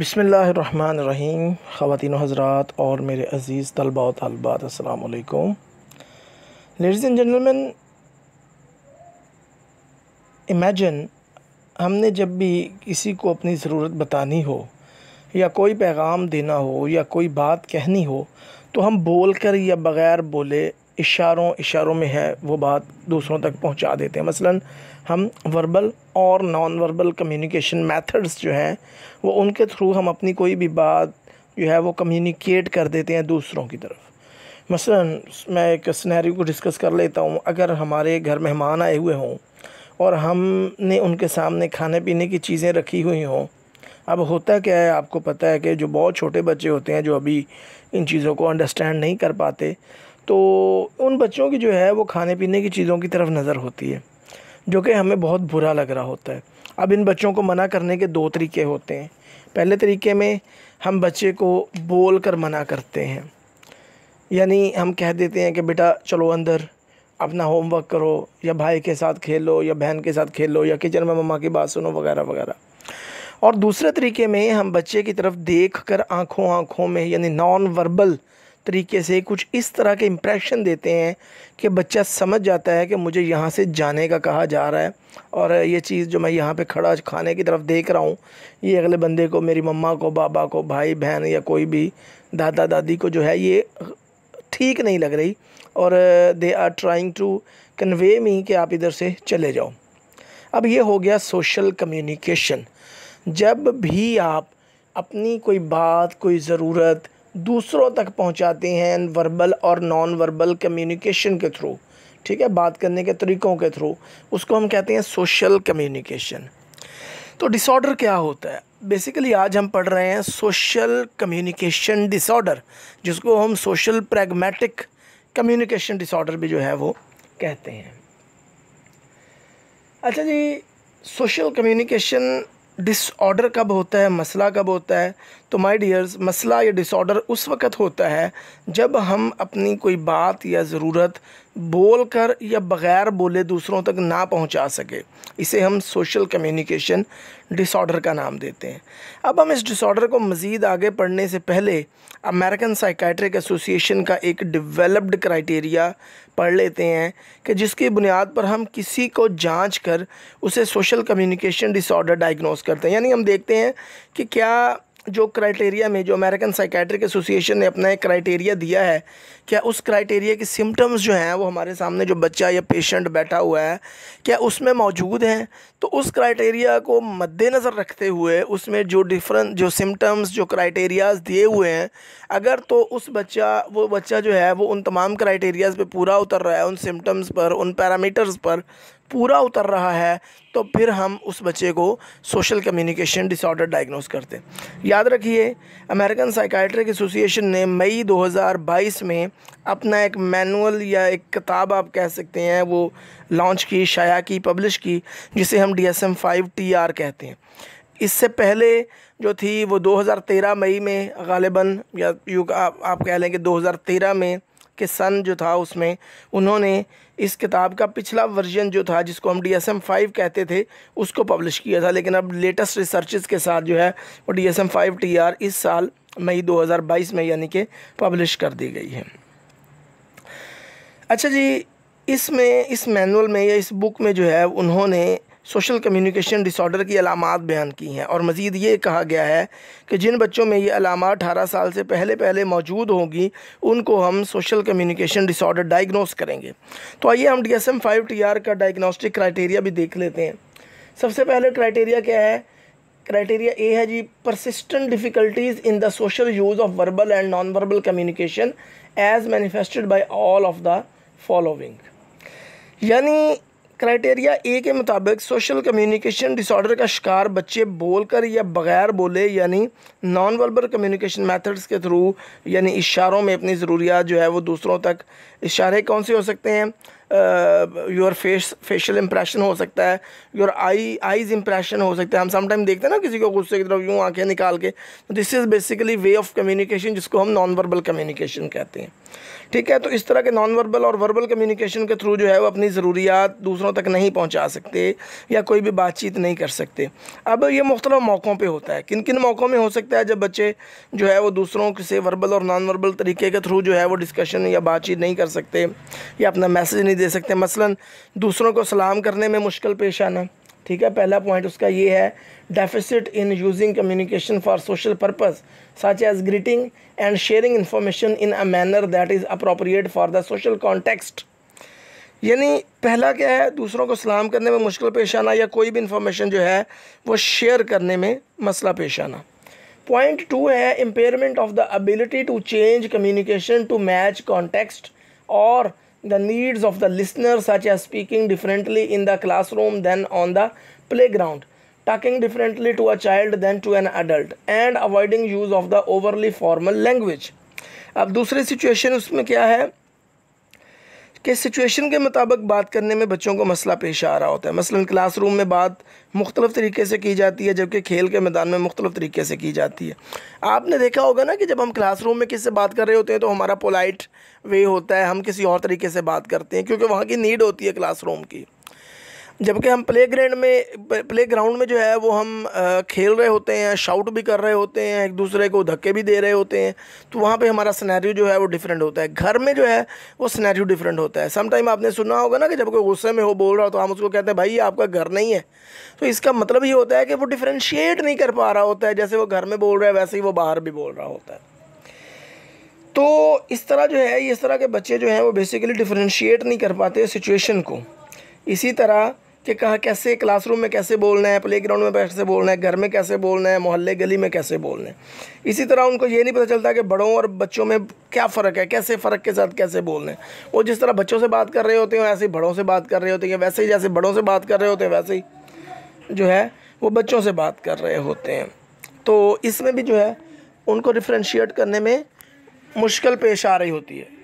रहीम ख़वान हज़रा और मेरे अज़ीज़ तलबा तलबात अलकुम लेडीज़ एंड जेंटलमैन इमेजन हमने जब भी किसी को अपनी ज़रूरत बतानी हो या कोई पैगाम देना हो या कोई बात कहनी हो तो हम बोल कर या बग़ैर बोले इशारों इशारों में है वो बात दूसरों तक पहुंचा देते हैं मसलन हम वर्बल और नॉन वर्बल कम्युनिकेशन मेथड्स जो हैं वो उनके थ्रू हम अपनी कोई भी बात जो है वो कम्युनिकेट कर देते हैं दूसरों की तरफ मसलन मैं एक स्नैरियो को डिस्कस कर लेता हूँ अगर हमारे घर मेहमान आए हुए हों और हमने उनके सामने खाने पीने की चीज़ें रखी हुई हों अब होता क्या है आपको पता है कि जो बहुत छोटे बच्चे होते हैं जो अभी इन चीज़ों को अंडरस्टैंड नहीं कर पाते तो उन बच्चों की जो है वो खाने पीने की चीज़ों की तरफ नज़र होती है जो कि हमें बहुत बुरा लग रहा होता है अब इन बच्चों को मना करने के दो तरीके होते हैं पहले तरीके में हम बच्चे को बोल कर मना करते हैं यानी हम कह देते हैं कि बेटा चलो अंदर अपना होमवर्क करो या भाई के साथ खेलो या बहन के साथ खेलो या किचन में मम्मा की बात सुनो वगैरह वगैरह और दूसरे तरीके में हम बच्चे की तरफ देख कर आँखों आँखों में यानी नॉन वर्बल तरीके से कुछ इस तरह के इम्प्रेशन देते हैं कि बच्चा समझ जाता है कि मुझे यहाँ से जाने का कहा जा रहा है और ये चीज़ जो मैं यहाँ पे खड़ा खाने की तरफ देख रहा हूँ ये अगले बंदे को मेरी मम्मा को बाबा को भाई बहन या कोई भी दादा दादी को जो है ये ठीक नहीं लग रही और they are trying to convey me कि आप इधर से चले जाओ अब ये हो गया सोशल कम्युनिकेशन जब भी आप अपनी कोई बात कोई ज़रूरत दूसरों तक पहुंचाते हैं वर्बल और नॉन वर्बल कम्युनिकेशन के थ्रू ठीक है बात करने के तरीक़ों के थ्रू उसको हम कहते हैं सोशल कम्युनिकेशन तो डिसऑर्डर क्या होता है बेसिकली आज हम पढ़ रहे हैं सोशल कम्युनिकेशन डिसऑर्डर जिसको हम सोशल प्रैग्मेटिक कम्युनिकेशन डिसऑर्डर भी जो है वो कहते हैं अच्छा जी सोशल कम्युनिकेशन डिसऑर्डर कब होता है मसला कब होता है तो माय डियर्स मसला या डिसऑर्डर उस वक़्त होता है जब हम अपनी कोई बात या ज़रूरत बोल कर या बग़ैर बोले दूसरों तक ना पहुंचा सके इसे हम सोशल कम्युनिकेशन डिसऑर्डर का नाम देते हैं अब हम इस डिसऑर्डर को मज़ीद आगे पढ़ने से पहले अमेरिकन साइकाट्रिक एसोसिएशन का एक डिवेलप्ड क्राइटेरिया पढ़ लेते हैं कि जिसकी बुनियाद पर हम किसी को जांच कर उसे सोशल कम्युनिकेशन डिसऑर्डर डायग्नोस करते हैं यानी हम देखते हैं कि क्या जो क्राइटेरिया में जो अमेरिकन साइकेट्रिक एसोसिएशन ने अपना एक क्राइटेरिया दिया है क्या उस क्राइटेरिया के सिम्टम्स जो हैं वो हमारे सामने जो बच्चा या पेशेंट बैठा हुआ है क्या उसमें मौजूद हैं तो उस क्राइटेरिया को मद्देनज़र रखते हुए उसमें जो डिफरेंट जो सिम्टम्स जो क्राइटेरियाज़ दिए हुए हैं अगर तो उस बच्चा वो बच्चा जो है वो उन तमाम क्राइटेरियाज़ पर पूरा उतर रहा है उन सिम्टम्स पर उन पैरामीटर्स पर पूरा उतर रहा है तो फिर हम उस बच्चे को सोशल कम्युनिकेशन डिसऑर्डर डायग्नोस करते हैं याद रखिए अमेरिकन साइकाइट्रिक एसोसिएशन ने मई 2022 में अपना एक मैनुअल या एक किताब आप कह सकते हैं वो लॉन्च की शाया की पब्लिश की जिसे हम D S M five T R कहते हैं इससे पहले जो थी वो 2013 मई में गालिबा या यू आप, आप कह लें कि 2013 में के सन जो था उसमें उन्होंने इस किताब का पिछला वर्जन जो था जिसको हम डी एस एम फाइव कहते थे उसको पब्लिश किया था लेकिन अब लेटेस्ट रिसर्चेस के साथ जो है वो D S M five T R इस साल मई 2022 में यानी कि पब्लिश कर दी गई है अच्छा जी इसमें इस मैनुअल में, इस में या इस बुक में जो है उन्होंने सोशल कम्युनिकेशन डिसऑर्डर की अलामत बयान की हैं और मज़ीद ये कहा गया है कि जिन बच्चों में ये अलामत अठारह साल से पहले पहले मौजूद होंगी उनको हम सोशल कम्युनिकेशन डिसऑर्डर डायग्नोस करेंगे तो आइए हम D S M five T R का डायग्नोस्टिक क्राइटेरिया भी देख लेते हैं सबसे पहले क्राइटेरिया क्या है क्राइटेरिया ए है जी persistent difficulties in the social use of verbal and non verbal communication as manifested by all of the following यानी क्राइटेरिया ए के मुताबिक सोशल कम्युनिकेशन डिसऑर्डर का शिकार बच्चे बोलकर या बगैर बोले यानी नॉन वर्बल कम्युनिकेशन मेथड्स के थ्रू यानी इशारों में अपनी ज़रूरियात जो है वो दूसरों तक इशारे कौन से हो सकते हैं योर फेस फेशियल इंप्रेशन हो सकता है योर आई आईज़ इंप्रेशन हो सकता है हम समटाइम देखते हैं ना किसी को गुस्से की तरफ यूँ आँखें निकाल के this is basically way of communication जिसको हम नॉन वर्बल कम्युनिकेशन कहते हैं ठीक है तो इस तरह के नॉन वर्बल और वर्बल कम्युनिकेशन के थ्रू जो है वो अपनी ज़रूरियात दूसरों तक नहीं पहुंचा सकते या कोई भी बातचीत नहीं कर सकते अब ये मुख्तल मौक़ों पे होता है किन किन मौक़ों में हो सकता है जब बच्चे जो है वो दूसरों से वर्बल और नॉन वर्बल तरीके के थ्रू जो है वो डिस्कशन या बातचीत नहीं कर सकते या अपना मैसेज नहीं दे सकते हैं मसलन दूसरों को सलाम करने में मुश्किल पेश आना ठीक है पहला पॉइंट उसका ये है deficit in using communication for social purpose such as greeting and sharing information in a manner that is appropriate for the social context यानी पहला क्या है दूसरों को सलाम करने में मुश्किल पेश आना या कोई भी इन्फॉर्मेशन जो है वो शेयर करने में मसला पेश आना पॉइंट टू है impairment of the ability to change communication to match context और the needs of the listener such as speaking differently in the classroom than on the playground talking differently to a child than to an adult and avoiding use of the overly formal language अब दूसरी situation उसमें क्या है कि situation के मुताबिक बात करने में बच्चों को मसला पेश आ रहा होता है मसलन क्लासरूम में बात मुख्तलिफ़ तरीके से की जाती है जबकि खेल के मैदान में मुख्तलिफ़ तरीके से की जाती है आपने देखा होगा ना कि जब हम क्लासरूम में से बात कर रहे होते हैं तो हमारा पोलाइट वे होता है हम किसी और तरीके से बात करते हैं क्योंकि वहाँ की नीड होती है क्लासरूम की जबकि हम प्ले ग्राउंड में प्ले ग्राउंड में जो है वो हम खेल रहे होते हैं शाउट भी कर रहे होते हैं एक दूसरे को धक्के भी दे रहे होते हैं तो वहाँ पे हमारा सिनेरियो जो है वो डिफरेंट होता है घर में जो है वो सिनेरियो डिफरेंट होता है समटाइम आपने सुना होगा ना कि जब कोई गुस्से में हो बोल रहा हो तो हम उसको कहते हैं भाई ये आपका घर नहीं है तो इसका मतलब ये होता है कि वो डिफ्रेंशिएट नहीं कर पा रहा होता है जैसे वो घर में बोल रहा है वैसे ही वो बाहर भी बोल रहा होता है तो इस तरह जो है इस तरह के बच्चे जो हैं वो बेसिकली डिफ्रेंशिएट नहीं कर पाते सिचुएशन को इसी तरह कि कहा कैसे क्लासरूम में कैसे बोलना है प्लेग्राउंड में कैसे बोलना है घर में कैसे बोलना है मोहल्ले गली में कैसे बोलना है इसी तरह उनको ये नहीं पता चलता कि बड़ों और बच्चों में क्या फ़र्क है कैसे फ़र्क के साथ कैसे बोलना है वो जिस तरह बच्चों से बात कर रहे होते हैं वैसे ही बड़ों से बात कर रहे होते हैं वैसे ही जैसे बड़ों से बात कर रहे होते हैं वैसे ही जो है वो बच्चों से बात कर रहे होते हैं तो इसमें भी जो है उनको डिफ्रेंशिएट करने में मुश्किल पेश आ रही होती है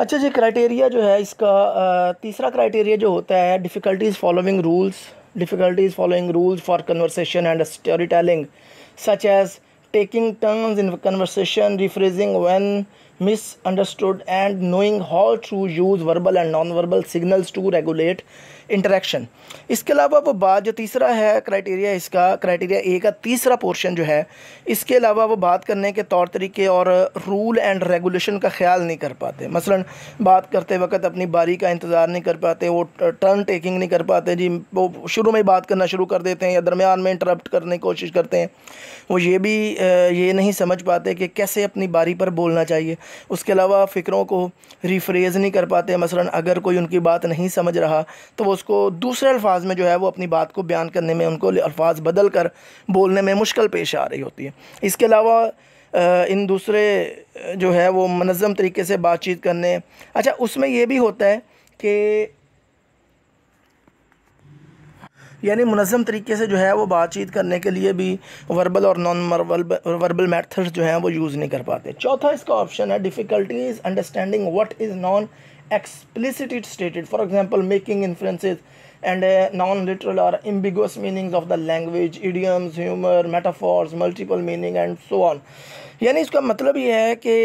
अच्छा जी क्राइटेरिया जो है इसका तीसरा क्राइटेरिया जो होता है difficulties following rules difficulties following rules for conversation and story telling such as taking terms in conversation rephrasing when misunderstood and knowing how to use verbal and non verbal signals to regulate interaction इसके अलावा वो बात जो तीसरा है criteria इसका criteria ए का तीसरा पोर्शन जो है इसके अलावा वो बात करने के तौर तरीके और रूल एंड रेगुलेशन का ख्याल नहीं कर पाते मसलन बात करते वक्त अपनी बारी का इंतज़ार नहीं कर पाते वो टर्न टेकिंग नहीं कर पाते जी वो शुरू में ही बात करना शुरू कर देते हैं या दरमियान में इंटरप्ट करने की कोशिश करते हैं वो ये भी ये नहीं समझ पाते कि कैसे अपनी बारी पर बोलना चाहिए उसके अलावा फ़िक्रों को रिफ्रेज़ नहीं कर पाते मसलन अगर कोई उनकी बात नहीं समझ रहा तो वो उसको दूसरे अल्फाज में जो है वो अपनी बात को बयान करने में उनको अल्फाज बदल कर बोलने में मुश्किल पेश आ रही होती है इसके अलावा इन दूसरे जो है वो मनज़म तरीके से बातचीत करने अच्छा उसमें यह भी होता है कि यानी मनज़म तरीके से जो है वो बातचीत करने के लिए भी वर्बल और नॉन वर्बल वर्बल मेथड्स जो हैं वो यूज़ नहीं कर पाते चौथा इसका ऑप्शन है difficulties understanding what is non explicitly stated for example making inferences and uh, non-literal or ambiguous meanings of the language idioms humor metaphors multiple meaning and so on yani iska matlab ye hai ki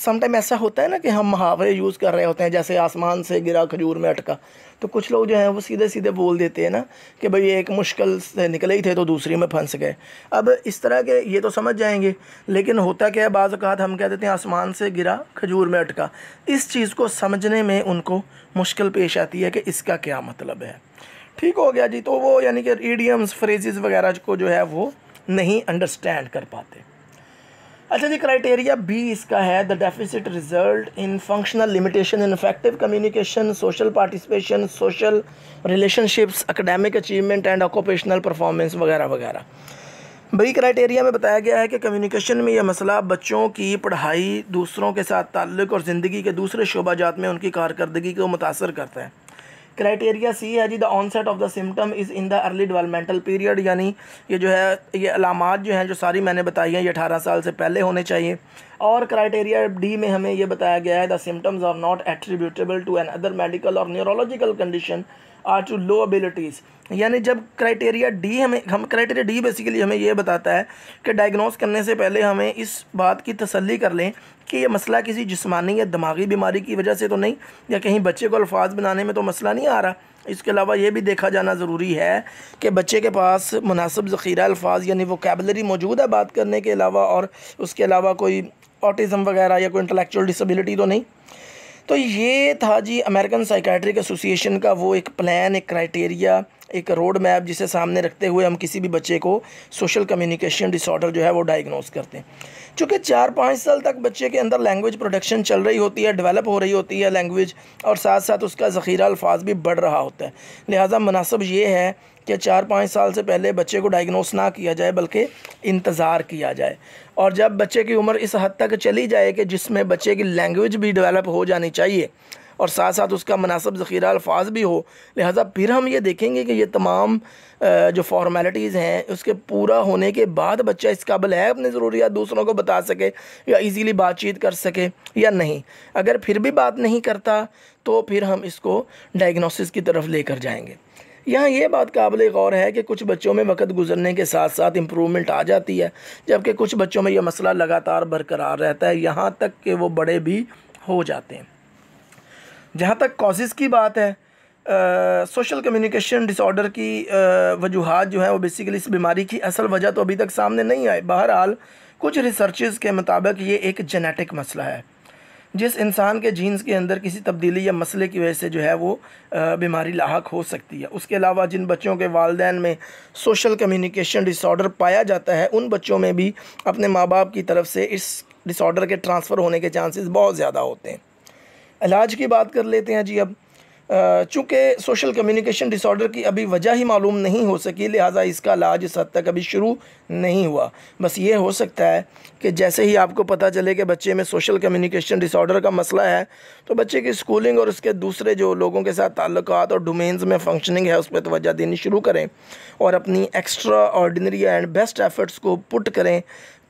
sometime ऐसा होता है ना कि हम मुहावरे use कर रहे होते हैं जैसे आसमान से गिरा खजूर में अटका तो कुछ लोग जो हैं वो सीधे सीधे बोल देते हैं ना कि भाई एक मुश्किल से निकले ही थे तो दूसरी में फंस गए अब इस तरह के ये तो समझ जाएंगे लेकिन होता क्या है बाज़ात हम कह देते हैं आसमान से गिरा खजूर में अटका इस चीज़ को समझने में उनको मुश्किल पेश आती है कि इसका क्या मतलब है ठीक हो गया जी तो वो यानी कि ईडियम्स फ्रेजेज़ वगैरह को जो है वो नहीं अंडरस्टैंड कर पाते अच्छा जी क्राइटेरिया बी इसका है the deficit result in functional limitation in effective communication social participation social relationships academic achievement and occupational performance वगैरह वगैरह बी क्राइटेरिया में बताया गया है कि कम्युनिकेशन में यह मसला बच्चों की पढ़ाई दूसरों के साथ ताल्लुक़ और ज़िंदगी के दूसरे शोबाजात में उनकी कारकर्दगी को मुतासर करता है क्राइटेरिया सी है जी the onset of the symptom is in the early developmental period यानी ये जो है ये अलामत जो हैं जो सारी मैंने बताई हैं ये अठारह साल से पहले होने चाहिए और क्राइटेरिया डी में हमें ये बताया गया है the symptoms are not attributable to an other medical or neurological condition or to low abilities यानी जब क्राइटेरिया डी हमें हम क्राइटेरिया डी बेसिकली हमें यह बताता है कि डायग्नोस करने से पहले हमें इस बात की तसल्ली कर लें कि यह मसला किसी जिसमानी या दिमागी बीमारी की वजह से तो नहीं या कहीं बच्चे को अल्फाज बनाने में तो मसला नहीं आ रहा इसके अलावा यह भी देखा जाना ज़रूरी है कि बच्चे के पास मुनासब ज़ख़ीरा अल्फाज यानी वो कैबलरी मौजूद है बात करने के अलावा और उसके अलावा कोई ऑटिज़म वगैरह या कोई इंटेलेक्चुअल डिसबिलिटी तो नहीं तो ये था जी अमेरिकन साइकाट्रिक एसोसिएशन का वो एक प्लान एक क्राइटेरिया एक रोड मैप जिसे सामने रखते हुए हम किसी भी बच्चे को सोशल कम्युनिकेशन डिसऑर्डर जो है वो डायग्नोस करते हैं चूँकि चार पाँच साल तक बच्चे के अंदर लैंग्वेज प्रोडक्शन चल रही होती है डेवलप हो रही होती है लैंग्वेज और साथ साथ उसका ज़ख़ीरा अल्फाज भी बढ़ रहा होता है लिहाजा मुनासब ये है कि चार पाँच साल से पहले बच्चे को डायग्नोस ना किया जाए बल्कि इंतज़ार किया जाए और जब बच्चे की उम्र इस हद तक चली जाए कि जिसमें बच्चे की लैंग्वेज भी डेवलप हो जानी चाहिए और साथ साथ उसका मुनासब ज़ख़ीरा अल्फाज भी हो लिहाजा फिर हम ये देखेंगे कि ये तमाम जो फॉर्मेलिटीज़ हैं उसके पूरा होने के बाद बच्चा इस काबिल है अपनी ज़रूरियात दूसरों को बता सके या इजीली बातचीत कर सके या नहीं अगर फिर भी बात नहीं करता तो फिर हम इसको डायग्नोसिस की तरफ लेकर जाएंगे यहाँ ये बात काबिल गौर है कि कुछ बच्चों में वक्त गुजरने के साथ साथ इम्प्रूवमेंट आ जाती है जबकि कुछ बच्चों में यह मसला लगातार बरकरार रहता है यहाँ तक कि वो बड़े भी हो जाते हैं जहाँ तक कॉजेज़ की बात है सोशल कम्युनिकेशन डिसऑर्डर की वजूहत जो है वो बेसिकली इस बीमारी की असल वजह तो अभी तक सामने नहीं आई बहरहाल कुछ रिसर्च के मुताबिक ये एक जेनेटिक मसला है जिस इंसान के जीन्स के अंदर किसी तब्दीली या मसले की वजह से जो है वो बीमारी लाक हो सकती है उसके अलावा जिन बच्चों के वालदेन में सोशल कम्युनिकेशन डिसऑर्डर पाया जाता है उन बच्चों में भी अपने माँ बाप की तरफ से इस डिसऑर्डर के ट्रांसफ़र होने के चांसेस बहुत ज़्यादा होते हैं इलाज की बात कर लेते हैं जी अब चूँकि सोशल कम्युनिकेशन डिसऑर्डर की अभी वजह ही मालूम नहीं हो सकी लिहाजा इसका इलाज इस हद तक अभी शुरू नहीं हुआ बस ये हो सकता है कि जैसे ही आपको पता चले कि बच्चे में सोशल कम्युनिकेशन डिसऑर्डर का मसला है तो बच्चे की स्कूलिंग और उसके दूसरे जो लोगों के साथ ताल्लुक और डोमेन्स में फंक्शनिंग है उस पर तोज्जा देनी शुरू करें और अपनी extraordinary and best efforts को पुट करें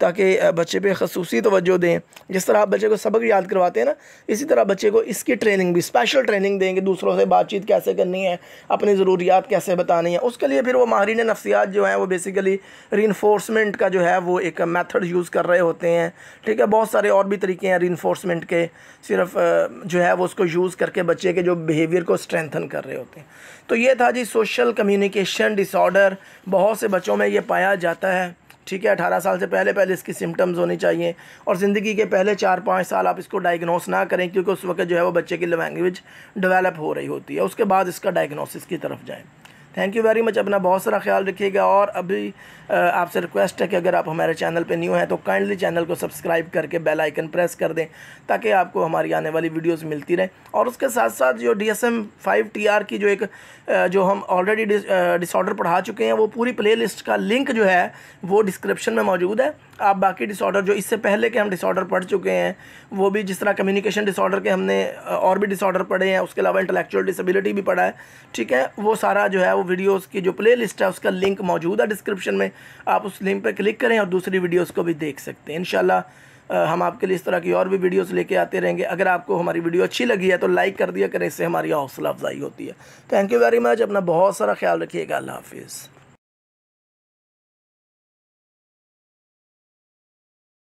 ताकि बच्चे पे खसूसी तोज्जो दें जिस तरह आप बच्चे को सबक याद करवाते हैं ना इसी तरह बच्चे को इसकी ट्रेनिंग भी स्पेशल ट्रेनिंग देंगे दूसरों से बातचीत कैसे करनी है अपनी ज़रूरियात कैसे बतानी है उसके लिए फिर वो माहरीन नफसियात जो हैं वो बेसिकली री का जो है वो एक मैथड यूज़ कर रहे होते हैं ठीक है बहुत सारे और भी तरीके हैं री के सिर्फ जो है वो उसको यूज़ करके बच्चे के जो बिहेवियर को स्ट्रेंथन कर रहे होते हैं तो ये था जी सोशल कम्युनिकेशन डिसऑर्डर बहुत से बच्चों में ये पाया जाता है ठीक है अठारह साल से पहले पहले इसकी सिम्टम्स होनी चाहिए और ज़िंदगी के पहले चार पाँच साल आप इसको डायग्नोस ना करें क्योंकि उस वक्त जो है वो बच्चे की लैंग्वेज डेवलप हो रही होती है उसके बाद इसका डायग्नोसिस की तरफ जाएँ थैंक यू वेरी मच अपना बहुत सारा ख्याल रखिएगा और अभी आपसे रिक्वेस्ट है कि अगर आप हमारे चैनल पे न्यू हैं तो काइंडली चैनल को सब्सक्राइब करके बेल आइकन प्रेस कर दें ताकि आपको हमारी आने वाली वीडियोस मिलती रहें और उसके साथ साथ जो D S M five T R की जो एक जो हम ऑलरेडी डिसऑर्डर पढ़ा चुके हैं वो पूरी प्ले लिस्ट का लिंक जो है वो डिस्क्रिप्शन में मौजूद है आप बाकी डिसऑर्डर जो इससे पहले के हम डिसऑर्डर पढ़ चुके हैं वो भी जिस तरह कम्युनिकेशन डिसऑर्डर के हमने और भी डिसऑर्डर पढ़े हैं उसके अलावा इंटेलेक्चुअल डिसेबिलिटी भी पढ़ा है ठीक है वो सारा जो है वो वीडियोस की जो प्ले लिस्ट है उसका लिंक मौजूद है डिस्क्रिप्शन में आप उस लिंक पर क्लिक करें और दूसरी वीडियोज़ को भी देख सकते हैं इन हम आपके लिए इस तरह की और भी वीडियोज़ लेके आते रहेंगे अगर आपको हमारी वीडियो अच्छी लगी है तो लाइक कर दिया करें इससे हमारी हौसला अफजाई होती है थैंक यू वेरी मच अपना बहुत सारा ख्याल रखिएगा अल्लाह हाफिज़